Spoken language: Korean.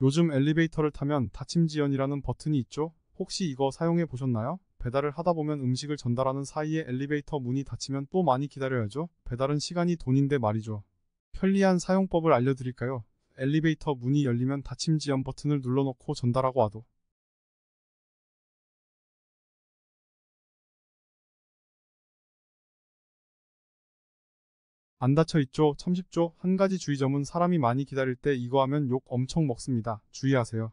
요즘 엘리베이터를 타면 다침지연이라는 버튼이 있죠? 혹시 이거 사용해 보셨나요? 배달을 하다 보면 음식을 전달하는 사이에 엘리베이터 문이 닫히면 또 많이 기다려야죠. 배달은 시간이 돈인데 말이죠. 편리한 사용법을 알려드릴까요? 엘리베이터 문이 열리면 다침 지연 버튼을 눌러놓고 전달하고 와도 안 다쳐 있죠. 30조 한 가지 주의점은 사람이 많이 기다릴 때 이거 하면 욕 엄청 먹습니다. 주의하세요.